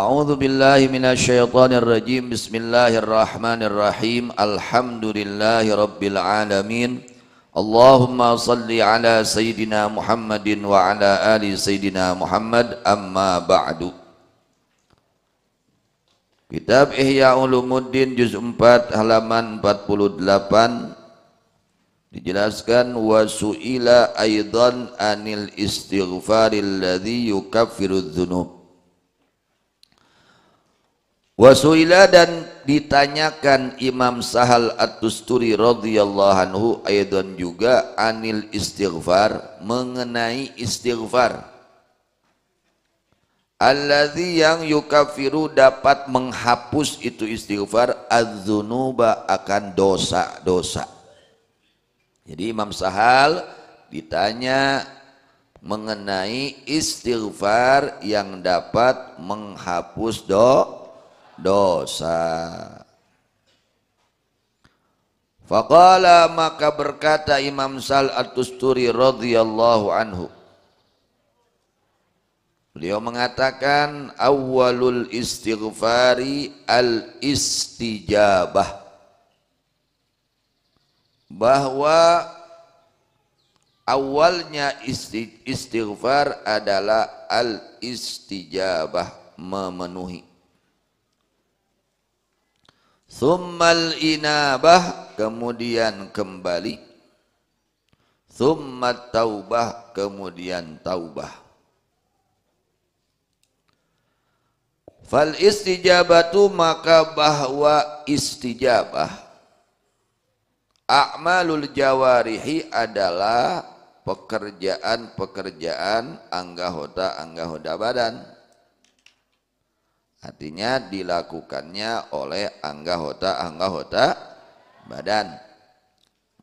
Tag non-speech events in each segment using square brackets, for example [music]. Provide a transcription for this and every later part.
أعوذ بالله من الشيطان الرجيم بسم الله الرحمن الرحيم الحمد لله رب العالمين اللهم صل على سيدنا محمد وعلى آل سيدنا محمد أما بعد Kitab Ihya Ulumuddin juz 4 halaman 48 dijelaskan wasuila aidan anil istighfaril ladzi yukaffiru dzunub Wasuila dan ditanyakan Imam Sahal At-Tusturi radhiyallahu anhu aydan juga anil istighfar mengenai istighfar. Alladzi yang yukafiru dapat menghapus itu istighfar adzunuba akan dosa-dosa. Jadi Imam Sahal ditanya mengenai istighfar yang dapat menghapus do dosa. Faqala maka berkata Imam Sal At-Tusturi radhiyallahu anhu. Beliau mengatakan awalul istighfari al-istijabah. Bahwa awalnya istighfar adalah al-istijabah memenuhi. Summal inabah kemudian kembali. summat taubah kemudian taubah. Fal istijabatu maka bahwa istijabah A'malul jawarihi adalah pekerjaan-pekerjaan anggota-anggota badan. Artinya dilakukannya oleh anggahota anggahota badan.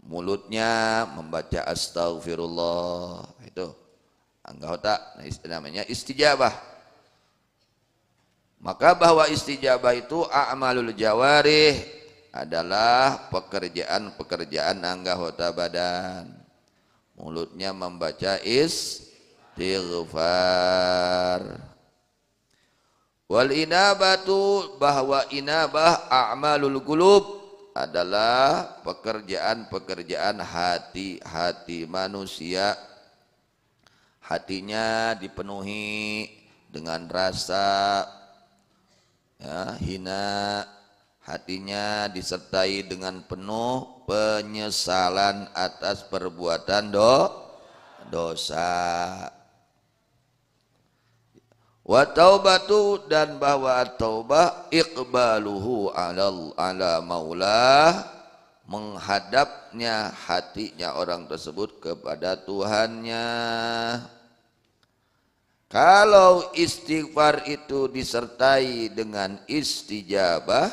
Mulutnya membaca astagfirullah itu anggahota namanya istijabah. Maka bahwa istijabah itu a'malul jawarih adalah pekerjaan-pekerjaan anggota badan. Mulutnya membaca istighfar. Wal inabatu bahwa inabah a'malul gulub adalah pekerjaan-pekerjaan hati-hati manusia. Hatinya dipenuhi dengan rasa ya, hina, hatinya disertai dengan penuh penyesalan atas perbuatan do, dosa. Wa taubatu dan bahwa taubah iqbaluhu ala ala maulah menghadapnya hatinya orang tersebut kepada Tuhannya. Kalau istighfar itu disertai dengan istijabah,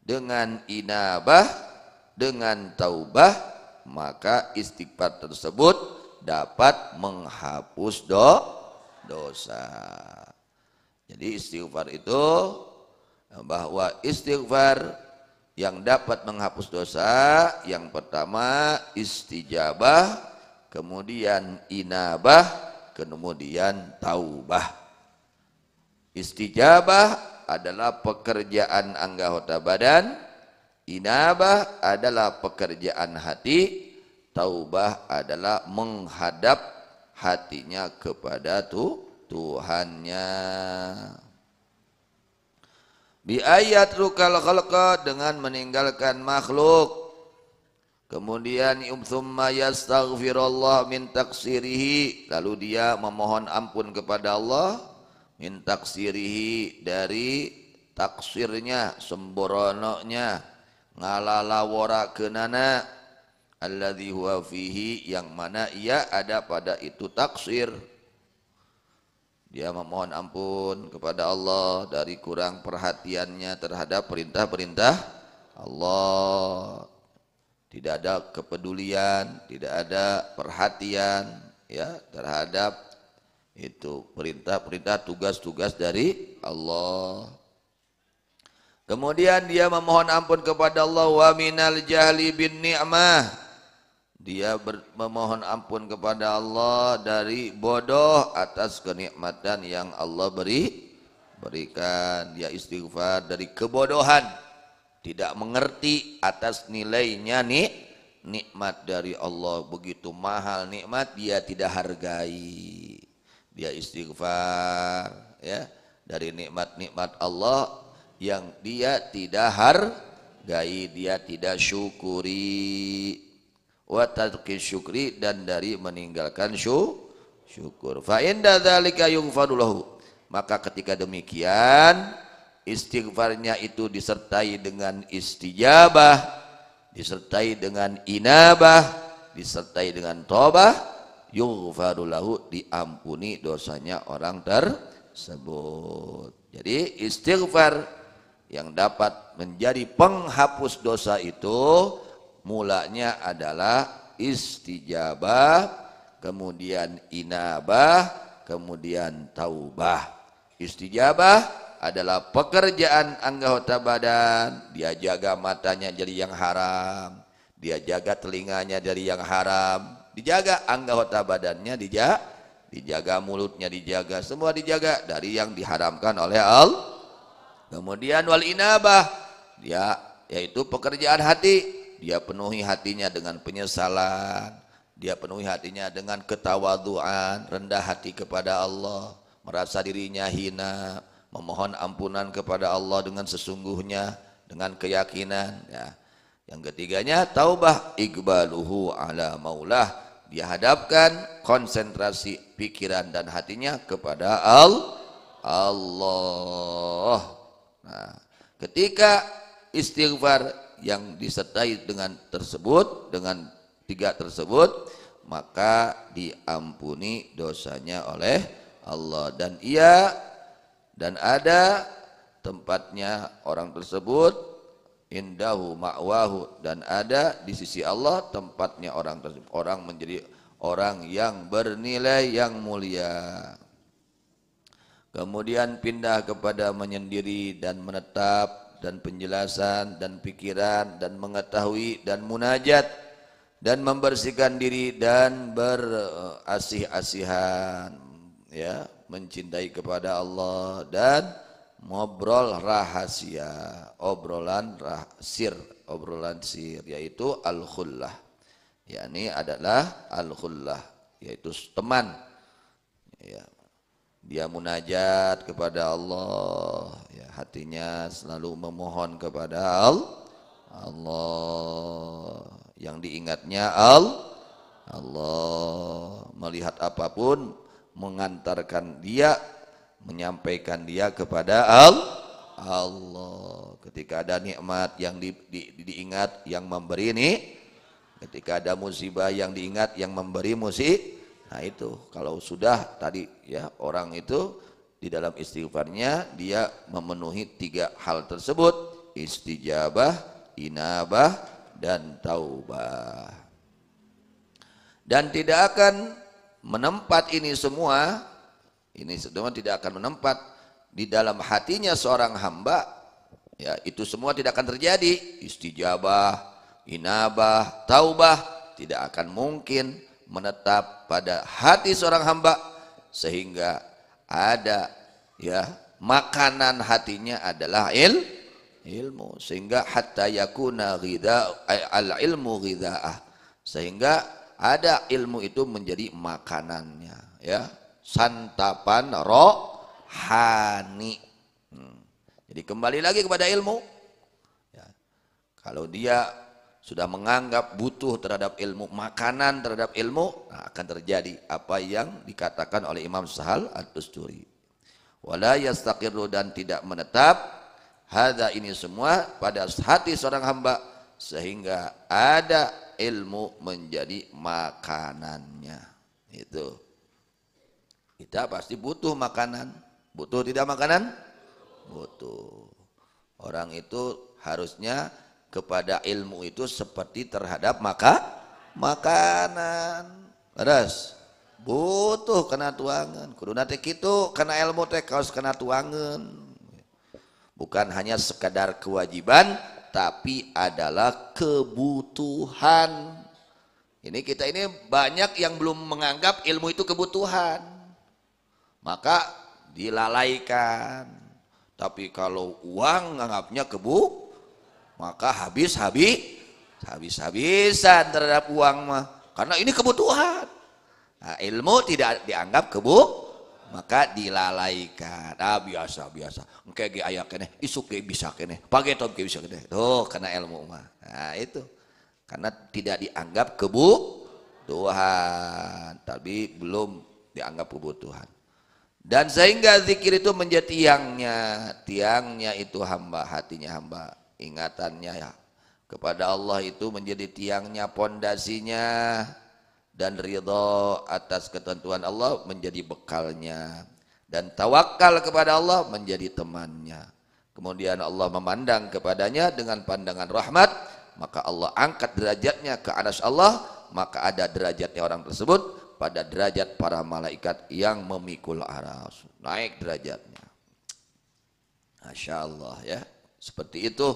dengan inabah, dengan taubah, maka istighfar tersebut dapat menghapus dosa dosa. Jadi istighfar itu bahwa istighfar yang dapat menghapus dosa yang pertama istijabah, kemudian inabah, kemudian taubah. Istijabah adalah pekerjaan anggota badan, inabah adalah pekerjaan hati, taubah adalah menghadap hatinya kepada tu, Tuhannya. Bi ayat rukal khalqa dengan meninggalkan makhluk. Kemudian umthumma yastaghfirullah min taksirihi. Lalu dia memohon ampun kepada Allah min taksirihi dari taksirnya, semborononya, Ngalalawara kenana alladhi huwa fihi yang mana ia ada pada itu taksir dia memohon ampun kepada Allah dari kurang perhatiannya terhadap perintah-perintah Allah tidak ada kepedulian tidak ada perhatian ya terhadap itu perintah-perintah tugas-tugas dari Allah kemudian dia memohon ampun kepada Allah wa minal jahli bin ni'mah dia ber, memohon ampun kepada Allah dari bodoh atas kenikmatan yang Allah beri berikan. Dia istighfar dari kebodohan, tidak mengerti atas nilainya nih nikmat dari Allah begitu mahal nikmat dia tidak hargai. Dia istighfar ya dari nikmat-nikmat Allah yang dia tidak hargai, dia tidak syukuri wa tarki syukri dan dari meninggalkan syukur syukur. Fa inda dzalika lahu Maka ketika demikian istighfarnya itu disertai dengan istijabah, disertai dengan inabah, disertai dengan tobah, lahu diampuni dosanya orang tersebut. Jadi istighfar yang dapat menjadi penghapus dosa itu mulanya adalah istijabah, kemudian inabah, kemudian taubah. Istijabah adalah pekerjaan anggota badan, dia jaga matanya jadi yang haram, dia jaga telinganya dari yang haram, dijaga anggota badannya dijaga, dijaga mulutnya dijaga, semua dijaga dari yang diharamkan oleh Allah. Kemudian wal inabah, dia yaitu pekerjaan hati, dia penuhi hatinya dengan penyesalan, dia penuhi hatinya dengan ketawaduan, rendah hati kepada Allah, merasa dirinya hina, memohon ampunan kepada Allah dengan sesungguhnya, dengan keyakinan. Ya. Yang ketiganya taubah igbaluhu ala maulah, dia hadapkan konsentrasi pikiran dan hatinya kepada al Allah. Nah, ketika istighfar yang disertai dengan tersebut dengan tiga tersebut maka diampuni dosanya oleh Allah dan ia dan ada tempatnya orang tersebut indahu ma'wahu dan ada di sisi Allah tempatnya orang tersebut orang menjadi orang yang bernilai yang mulia kemudian pindah kepada menyendiri dan menetap dan penjelasan dan pikiran dan mengetahui dan munajat dan membersihkan diri dan berasih-asihan ya mencintai kepada Allah dan ngobrol rahasia obrolan rahsir obrolan sir yaitu al khullah yakni adalah al khullah yaitu teman ya dia munajat kepada Allah ya, hatinya selalu memohon kepada Allah Allah yang diingatnya al Allah melihat apapun mengantarkan dia menyampaikan dia kepada al Allah ketika ada nikmat yang di, di, diingat yang memberi ini ketika ada musibah yang diingat yang memberi musibah Nah itu kalau sudah tadi ya orang itu di dalam istighfarnya dia memenuhi tiga hal tersebut istijabah, inabah, dan taubah. Dan tidak akan menempat ini semua, ini semua tidak akan menempat di dalam hatinya seorang hamba, ya itu semua tidak akan terjadi. Istijabah, inabah, taubah tidak akan mungkin menetap pada hati seorang hamba sehingga ada ya makanan hatinya adalah il ilmu sehingga hatta yakuna ghidha eh, al ilmu ghidhaah sehingga ada ilmu itu menjadi makanannya ya santapan rohani hmm. jadi kembali lagi kepada ilmu ya. kalau dia sudah menganggap butuh terhadap ilmu, makanan terhadap ilmu, nah akan terjadi apa yang dikatakan oleh Imam Sahal At-Tusturi. Wala yastaqirru dan tidak menetap hada ini semua pada hati seorang hamba sehingga ada ilmu menjadi makanannya. Itu. Kita pasti butuh makanan. Butuh tidak makanan? Butuh. Orang itu harusnya kepada ilmu itu seperti terhadap maka makanan. Terus butuh kena tuangan. Kudu nanti gitu kena ilmu teh kaos kena tuangan. Bukan hanya sekadar kewajiban tapi adalah kebutuhan. Ini kita ini banyak yang belum menganggap ilmu itu kebutuhan. Maka dilalaikan. Tapi kalau uang anggapnya kebu maka habis habis habis habisan terhadap uang mah karena ini kebutuhan nah, ilmu tidak dianggap kebu maka dilalaikan ah biasa biasa engke gak ayak kene isuk gak bisa kene top gak bisa kene tuh karena ilmu mah nah itu karena tidak dianggap kebu Tuhan tapi belum dianggap kebutuhan dan sehingga zikir itu menjadi tiangnya tiangnya itu hamba hatinya hamba ingatannya ya kepada Allah itu menjadi tiangnya pondasinya dan ridho atas ketentuan Allah menjadi bekalnya dan tawakal kepada Allah menjadi temannya kemudian Allah memandang kepadanya dengan pandangan rahmat maka Allah angkat derajatnya ke atas Allah maka ada derajatnya orang tersebut pada derajat para malaikat yang memikul arah naik derajatnya Masya Allah ya seperti itu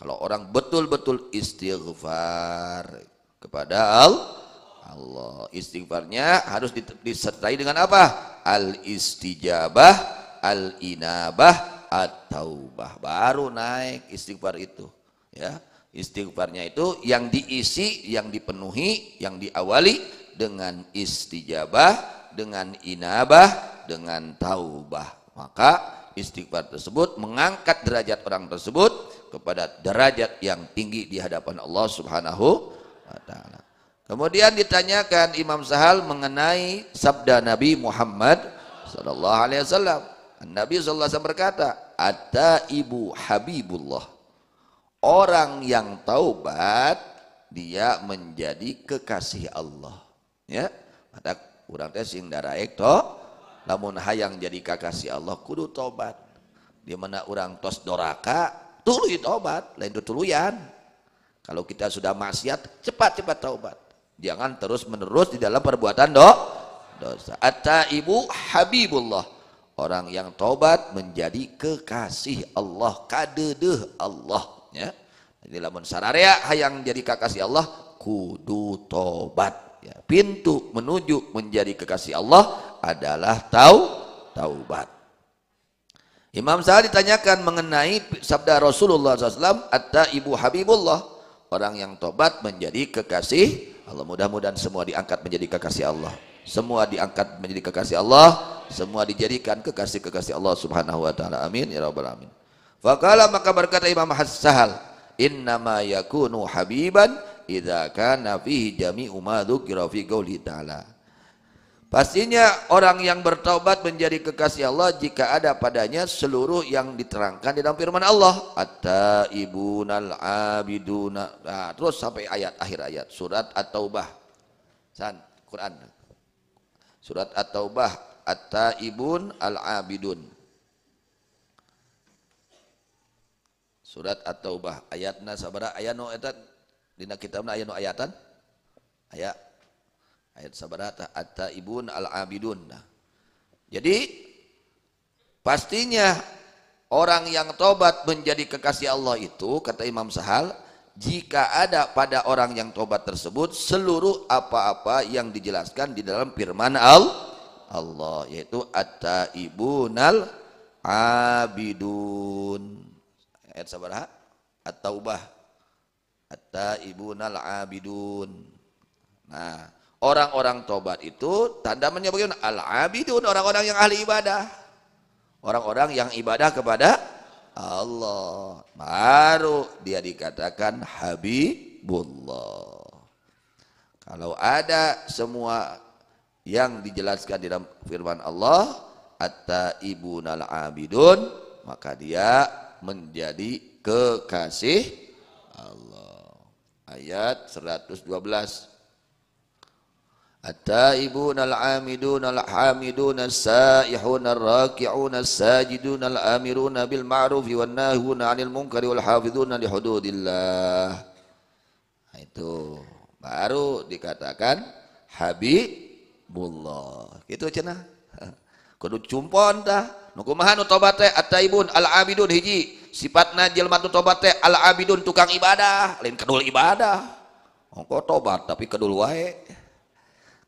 kalau orang betul-betul istighfar kepada Allah Allah. Istighfarnya harus disertai dengan apa? Al-istijabah, al-inabah, at-taubah. Baru naik istighfar itu. Ya, istighfarnya itu yang diisi, yang dipenuhi, yang diawali dengan istijabah, dengan inabah, dengan taubah. Maka istighfar tersebut mengangkat derajat orang tersebut kepada derajat yang tinggi di hadapan Allah Subhanahu wa taala. Kemudian ditanyakan Imam Sahal mengenai sabda Nabi Muhammad sallallahu alaihi wasallam. Nabi sallallahu alaihi berkata, ada ibu habibullah." Orang yang taubat dia menjadi kekasih Allah. Ya, Ada kurang teh sing daraek toh namun hayang jadi kakasih Allah kudu tobat di mana orang tos doraka tuluy tobat lain tuluyan kalau kita sudah maksiat cepat-cepat taubat jangan terus-menerus di dalam perbuatan do dosa atta ibu habibullah orang yang tobat menjadi kekasih Allah kadedeh Allah ya jadi lamun sararea hayang jadi kekasih Allah kudu tobat ya, pintu menuju menjadi kekasih Allah adalah tau taubat. Imam Sa'ad ditanyakan mengenai sabda Rasulullah SAW, Ada ibu Habibullah, orang yang tobat menjadi kekasih Allah. Mudah-mudahan semua diangkat menjadi kekasih Allah. Semua diangkat menjadi kekasih Allah, semua dijadikan kekasih-kekasih Allah Subhanahu wa taala. Amin ya rabbal alamin. Fakallah maka berkata Imam In "Innama yakunu habiban idza kana fihi jami'u ma dzukira fi ta'ala." Pastinya orang yang bertaubat menjadi kekasih Allah jika ada padanya seluruh yang diterangkan di dalam firman Allah. At-taibunal abiduna. Nah, terus sampai ayat akhir ayat surat At-Taubah. San, Quran. Surat At-Taubah, At-taibun al-abidun. Surat At-Taubah ayatna sabara aya nu eta dina kitabna ayat no ayatan? ayat Ayat sabarata atta ibun al-abidun. Nah. Jadi pastinya orang yang tobat menjadi kekasih Allah itu kata Imam Sahal jika ada pada orang yang tobat tersebut seluruh apa-apa yang dijelaskan di dalam firman Allah Allah yaitu ibun al abidun ayat sabaraha at-taubah ibun al abidun nah Orang-orang tobat itu tanda menyebutkan al-abidun, orang-orang yang ahli ibadah. Orang-orang yang ibadah kepada Allah. Baru dia dikatakan habibullah. Kalau ada semua yang dijelaskan di dalam firman Allah, at-taibun al-abidun, maka dia menjadi kekasih Allah. Ayat 112 التائبون العامدون الحامدون السائحون الراكعون الساجدون الآمرون بالمعروف والناهون عن المنكر والحافظون لحدود الله itu baru dikatakan habibullah gitu cenah [laughs] kudu cumpon dah nu kumaha nu tobat teh at al-abidun hiji sifatna jelema nu tobat teh al-abidun tukang ibadah lain kedul ibadah ongko tobat tapi kedul wae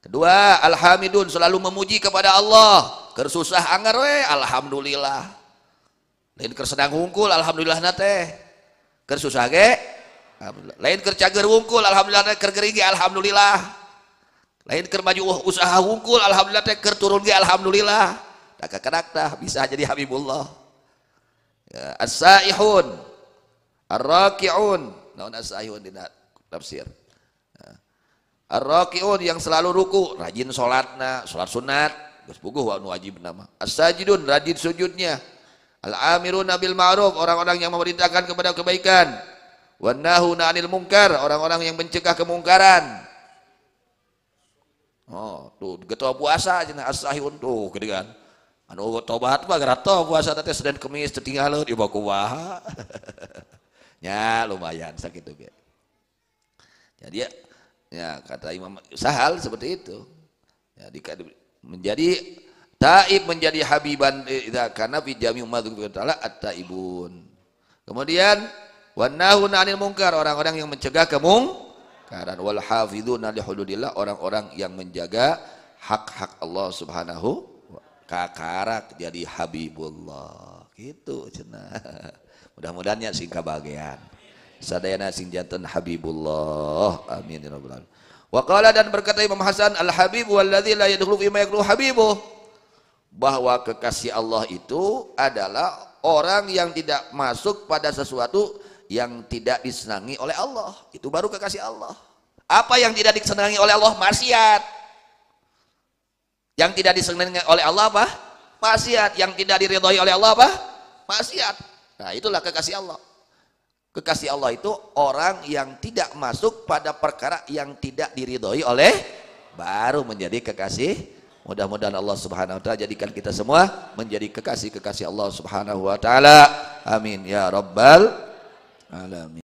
Kedua, alhamidun selalu memuji kepada Allah. Kersusah anger we, alhamdulillah. Lain kersedang hungkul, alhamdulillah nate. Kersusah ge, Lain kercager hungkul, alhamdulillah nate kergeringi, alhamdulillah. Lain kermaju uh, usaha hungkul, alhamdulillah teh kerturun ge, alhamdulillah. Tak kadak tah bisa jadi Habibullah. Ya, as-saihun, ar-raki'un, naon as-saihun dina tafsir ar raqiun yang selalu ruku, rajin salatna, salat sunat, geus puguh anu wajib nama. As-sajidun rajin sujudnya. Al-amiruna bil ma'ruf, orang-orang yang memerintahkan kepada kebaikan. Wan nahuna 'anil munkar, orang-orang yang mencegah kemungkaran. Oh, tuh ketua puasa cenah as-sahihun tuh gitu kan. Anu tobat mah gerato puasa teh Senin Kamis tertinggal di bakumaha. nya [laughs] lumayan sakit tuh Jadi Ya kata Imam Sahal seperti itu. Ya, di, menjadi taib menjadi habiban eh, karena fi jami taala at-taibun. Kemudian wanahuna anil mungkar orang-orang yang mencegah kemungkaran wal hafizuna li hududillah orang-orang yang menjaga hak-hak Allah Subhanahu kakarak jadi habibullah. Gitu cenah. [laughs] Mudah-mudahan ya bagian sadayana sing jantan Habibullah amin ya Waqala dan berkata Imam Hasan al-Habib walladzi la yadkhulu fi ma habibu bahwa kekasih Allah itu adalah orang yang tidak masuk pada sesuatu yang tidak disenangi oleh Allah. Itu baru kekasih Allah. Apa yang tidak disenangi oleh Allah? Maksiat. Yang tidak disenangi oleh Allah apa? Maksiat. Yang tidak diridhoi oleh Allah apa? Maksiat. Nah, itulah kekasih Allah. Kekasih Allah itu orang yang tidak masuk pada perkara yang tidak diridhoi oleh baru menjadi kekasih. Mudah-mudahan Allah Subhanahu wa taala jadikan kita semua menjadi kekasih-kekasih Allah Subhanahu wa taala. Amin ya rabbal alamin.